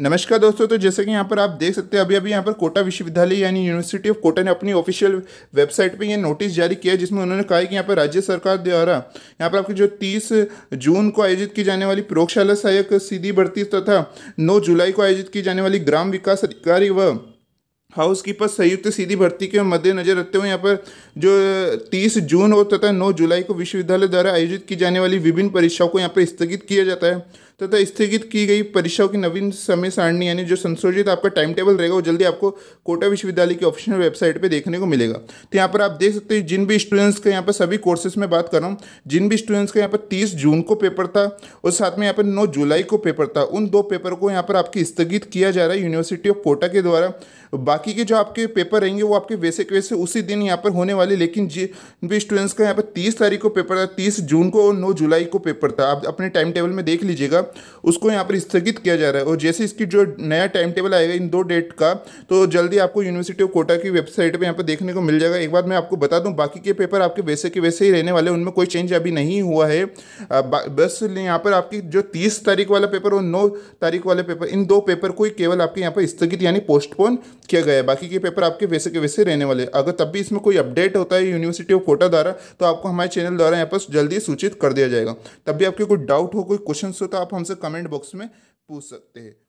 नमस्कार दोस्तों तो जैसे कि यहाँ पर आप देख सकते हैं अभी अभी यहाँ पर कोटा विश्वविद्यालय यानी यूनिवर्सिटी ऑफ कोटा ने अपनी ऑफिशियल वेबसाइट पे ये नोटिस जारी किया जिसमें उन्होंने कहा है कि यहाँ पर राज्य सरकार द्वारा यहाँ पर आपकी जो 30 जून को आयोजित की जाने वाली प्रयोगशाला सहायक सीधी भर्ती तथा नौ जुलाई को आयोजित की जाने वाली ग्राम विकास अधिकारी व हाउस कीपर संयुक्त सीधी भर्ती के मद्देनजर रखते हुए यहाँ पर जो 30 जून और तथा 9 जुलाई को विश्वविद्यालय द्वारा आयोजित की जाने वाली विभिन्न परीक्षाओं को यहाँ पर स्थगित किया जाता है तथा स्थगित की गई परीक्षाओं की नवीन समय सारणी यानी जो संशोधित आपका टाइम टेबल रहेगा वो जल्दी आपको कोटा विश्वविद्यालय की ऑफिशियल वेबसाइट पर देखने को मिलेगा तो यहाँ पर आप देख सकते हैं जिन भी स्टूडेंट्स का यहाँ पर सभी कोर्सेज में बात कर रहा हूँ जिन भी स्टूडेंट्स का यहाँ पर तीस जून को पेपर था और साथ में यहाँ पर नौ जुलाई को पेपर था उन दो पेपर को यहाँ पर आपकी स्थगित किया जा रहा है यूनिवर्सिटी ऑफ कोटा के द्वारा बाकी के जो आपके पेपर रहेंगे वो आपके वैसे के वैसे उसी दिन यहाँ पर होने वाले लेकिन जिन भी स्टूडेंट्स का यहाँ पर तीस तारीख को पेपर था तीस जून को और नौ जुलाई को पेपर था आप अपने टाइम टेबल में देख लीजिएगा का उसको यहाँ पर स्थगित किया जा रहा है और जैसे इसकी जो नया टाइम टेबल आएगा इन दो डेट का तो जल्दी आपको यूनिवर्सिटी ऑफ कोटा की वेबसाइट पर यहाँ पर देखने को मिल जाएगा एक बार मैं आपको बता दूँ बाकी के पेपर आपके वैसे के वैसे ही रहने वाले उनमें कोई चेंज अभी नहीं हुआ है बस यहाँ पर आपकी जो तीस तारीख वाला पेपर और नौ तारीख वाले पेपर इन दो पेपर को ही केवल आपके यहाँ पर स्थगित यानी पोस्टपोन किया गया है बाकी के पेपर आपके वैसे के वैसे रहने वाले अगर तब भी इसमें कोई अपडेट होता है यूनिवर्सिटी ऑफ कोटा द्वारा तो आपको हमारे चैनल द्वारा यहाँ पर जल्दी सूचित कर दिया जाएगा तब भी आपके कोई डाउट हो कोई क्वेश्चन हो तो आप हमसे कमेंट बॉक्स में पूछ सकते हैं